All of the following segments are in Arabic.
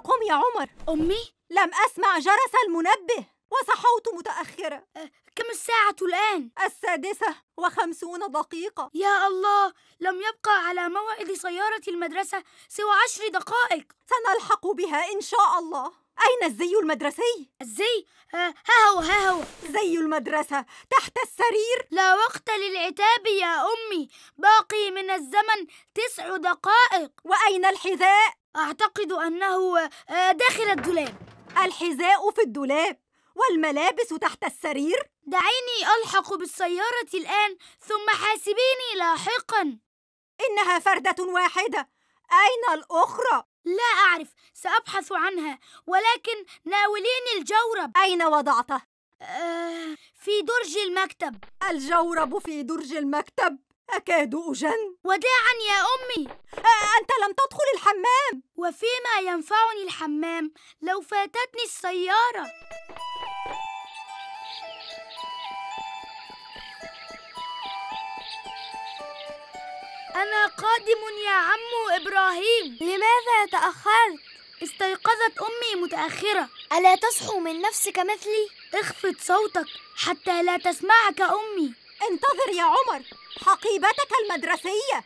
قم يا عمر أمي؟ لم أسمع جرس المنبه وصحوت متأخرة أه، كم الساعة الآن؟ السادسة وخمسون دقيقة يا الله لم يبقى على موعد سيارة المدرسة سوى عشر دقائق سنلحق بها إن شاء الله أين الزي المدرسي؟ الزي؟ أه، ها هو ها هو زي المدرسة تحت السرير؟ لا وقت للعتاب يا أمي باقي من الزمن تسع دقائق وأين الحذاء؟ أعتقد أنه آه، داخل الدولاب الحذاء في الدولاب والملابس تحت السرير دعيني ألحق بالسيارة الآن ثم حاسبيني لاحقا إنها فردة واحدة أين الأخرى؟ لا أعرف سأبحث عنها ولكن ناوليني الجورب أين وضعته؟ آه، في درج المكتب الجورب في درج المكتب أكاد أجن وداعا يا أمي أنت لم تدخل الحمام وفيما ينفعني الحمام لو فاتتني السيارة أنا قادم يا عم إبراهيم لماذا تأخرت؟ استيقظت أمي متأخرة ألا تصحو من نفسك مثلي؟ اخفض صوتك حتى لا تسمعك أمي انتظر يا عمر حقيبتك المدرسية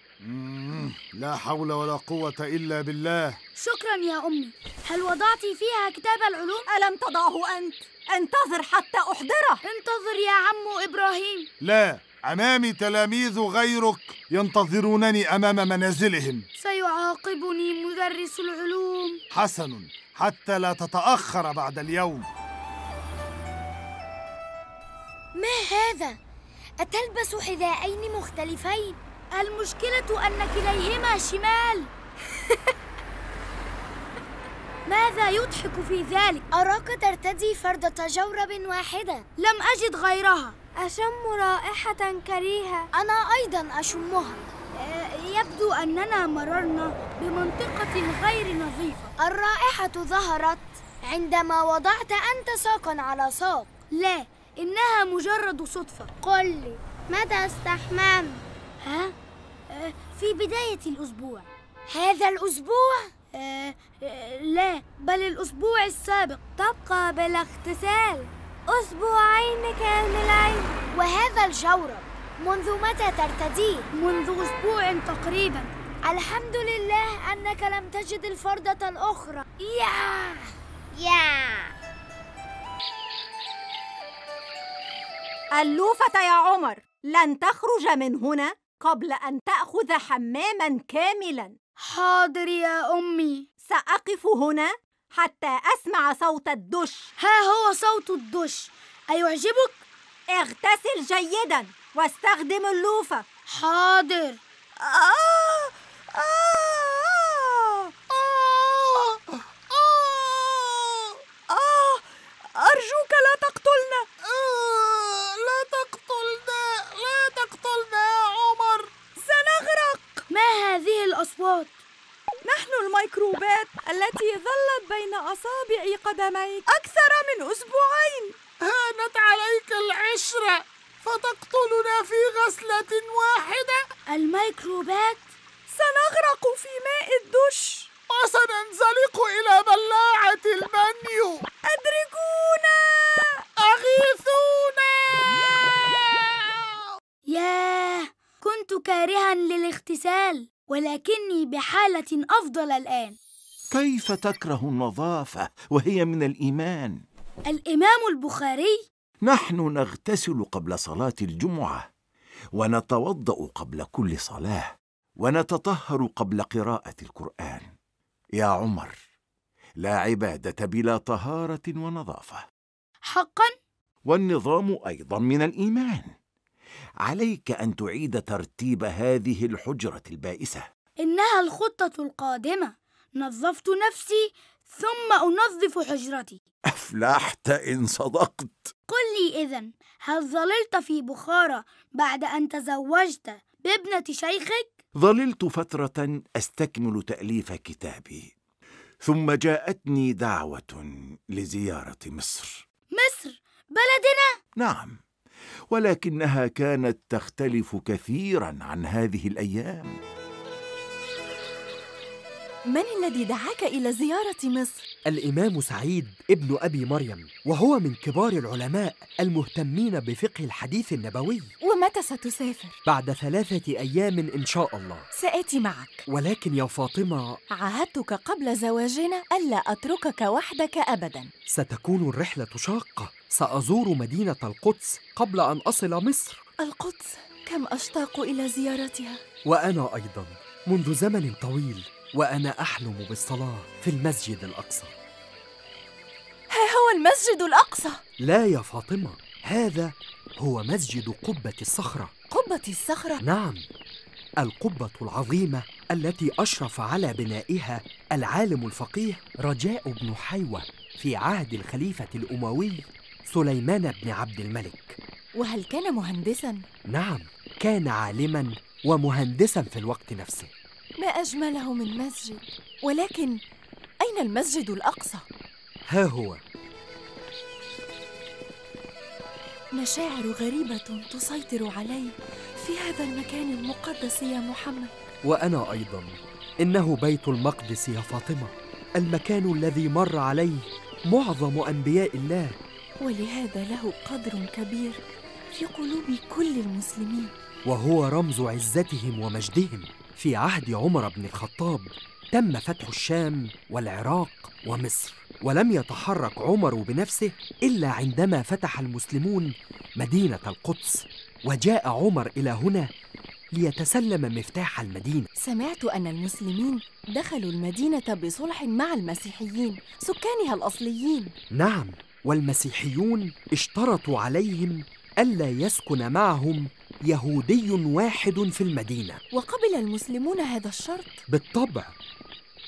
لا حول ولا قوة إلا بالله شكرا يا أمي هل وضعت فيها كتاب العلوم؟ ألم تضعه أنت؟ انتظر حتى أحضره انتظر يا عم إبراهيم لا أمامي تلاميذ غيرك ينتظرونني أمام منازلهم سيعاقبني مدرس العلوم حسن حتى لا تتأخر بعد اليوم ما هذا؟ أتلبس حذائين مختلفين المشكلة أن كليهما شمال ماذا يضحك في ذلك؟ أراك ترتدي فردة جورب واحدة لم أجد غيرها أشم رائحة كريهة أنا أيضا أشمها آه، يبدو أننا مررنا بمنطقة غير نظيفة الرائحة ظهرت عندما وضعت أنت ساقا على ساق لا إنها مجرد صدفة قل لي متى استحمام؟ ها؟ آه، في بداية الأسبوع هذا الأسبوع؟ آه،, آه لا بل الأسبوع السابق تبقى بلا اغتسال أسبوعين كاملين وهذا الجورب منذ متى ترتديه؟ منذ أسبوع تقريبا الحمد لله أنك لم تجد الفردة الأخرى ياه ياه اللوفة يا عمر لن تخرج من هنا قبل أن تأخذ حماما كاملا حاضر يا أمي سأقف هنا حتى أسمع صوت الدش ها هو صوت الدش أيعجبك؟ اغتسل جيدا واستخدم اللوفة حاضر آه آه أصابع قدميك أكثر من أسبوعين هانت عليك العشرة فتقتلنا في غسلة واحدة الميكروبات سنغرق في ماء الدش وسننزلق إلى بلاعة المنيو أدركونا أغيثونا ياه كنت كارها للاغتسال ولكني بحالة أفضل الآن كيف تكره النظافة وهي من الإيمان؟ الإمام البخاري نحن نغتسل قبل صلاة الجمعة ونتوضأ قبل كل صلاة ونتطهر قبل قراءة القرآن يا عمر لا عبادة بلا طهارة ونظافة حقا؟ والنظام أيضا من الإيمان عليك أن تعيد ترتيب هذه الحجرة البائسة إنها الخطة القادمة نظفت نفسي ثم أنظف حجرتي أفلحت إن صدقت قل لي إذا هل ظللت في بخارى بعد أن تزوجت بابنة شيخك؟ ظللت فترة أستكمل تأليف كتابي ثم جاءتني دعوة لزيارة مصر مصر؟ بلدنا؟ نعم ولكنها كانت تختلف كثيرا عن هذه الأيام من الذي دعاك إلى زيارة مصر؟ الإمام سعيد ابن أبي مريم وهو من كبار العلماء المهتمين بفقه الحديث النبوي ومتى ستسافر؟ بعد ثلاثة أيام إن شاء الله سآتي معك ولكن يا فاطمة عاهدتك قبل زواجنا ألا أتركك وحدك أبداً ستكون الرحلة شاقة سأزور مدينة القدس قبل أن أصل مصر القدس كم أشتاق إلى زيارتها وأنا أيضاً منذ زمن طويل وأنا أحلم بالصلاة في المسجد الأقصى ها هو المسجد الأقصى لا يا فاطمة هذا هو مسجد قبة الصخرة قبة الصخرة؟ نعم القبة العظيمة التي أشرف على بنائها العالم الفقيه رجاء بن حيوة في عهد الخليفة الأموي سليمان بن عبد الملك وهل كان مهندسا؟ نعم كان عالما ومهندسا في الوقت نفسه ما أجمله من مسجد ولكن أين المسجد الأقصى؟ ها هو مشاعر غريبة تسيطر علي في هذا المكان المقدس يا محمد وأنا أيضا إنه بيت المقدس يا فاطمة المكان الذي مر عليه معظم أنبياء الله ولهذا له قدر كبير في قلوب كل المسلمين وهو رمز عزتهم ومجدهم في عهد عمر بن الخطاب تم فتح الشام والعراق ومصر ولم يتحرك عمر بنفسه الا عندما فتح المسلمون مدينه القدس وجاء عمر الى هنا ليتسلم مفتاح المدينه سمعت ان المسلمين دخلوا المدينه بصلح مع المسيحيين سكانها الاصليين نعم والمسيحيون اشترطوا عليهم الا يسكن معهم يهودي واحد في المدينة وقبل المسلمون هذا الشرط؟ بالطبع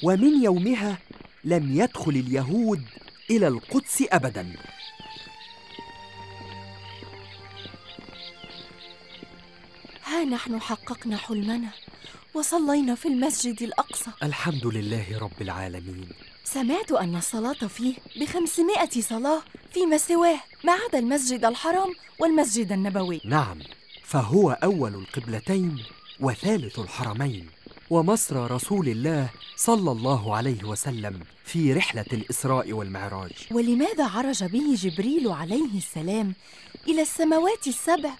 ومن يومها لم يدخل اليهود إلى القدس أبداً ها نحن حققنا حلمنا وصلينا في المسجد الأقصى الحمد لله رب العالمين سمعت أن الصلاة فيه بخمسمائة صلاة فيما سواه ما عدا المسجد الحرام والمسجد النبوي نعم فهو أول القبلتين وثالث الحرمين ومصر رسول الله صلى الله عليه وسلم في رحلة الإسراء والمعراج ولماذا عرج به جبريل عليه السلام إلى السماوات السبع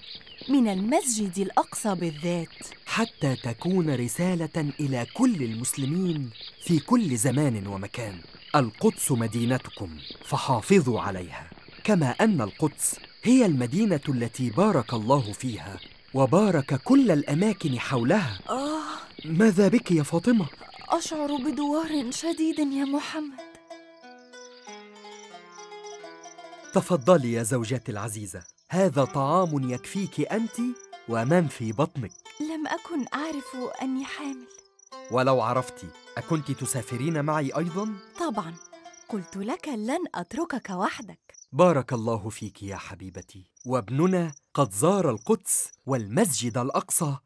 من المسجد الأقصى بالذات حتى تكون رسالة إلى كل المسلمين في كل زمان ومكان القدس مدينتكم فحافظوا عليها كما أن القدس هي المدينة التي بارك الله فيها وبارك كل الأماكن حولها آه ماذا بك يا فاطمة؟ أشعر بدوار شديد يا محمد تفضلي يا زوجتي العزيزة هذا طعام يكفيك أنت ومن في بطنك لم أكن أعرف أني حامل ولو عرفتي أكنت تسافرين معي أيضاً؟ طبعاً قلت لك لن أتركك وحدك بارك الله فيك يا حبيبتي وابننا قد زار القدس والمسجد الأقصى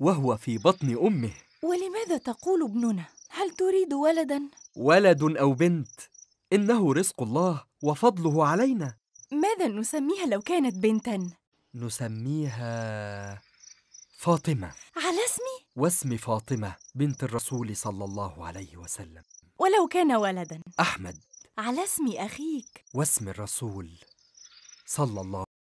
وهو في بطن أمه ولماذا تقول ابننا؟ هل تريد ولدا؟ ولد أو بنت إنه رزق الله وفضله علينا ماذا نسميها لو كانت بنتا؟ نسميها فاطمة على اسمي؟ واسم فاطمة بنت الرسول صلى الله عليه وسلم ولو كان ولدا أحمد على اسم أخيك واسم الرسول صلى الله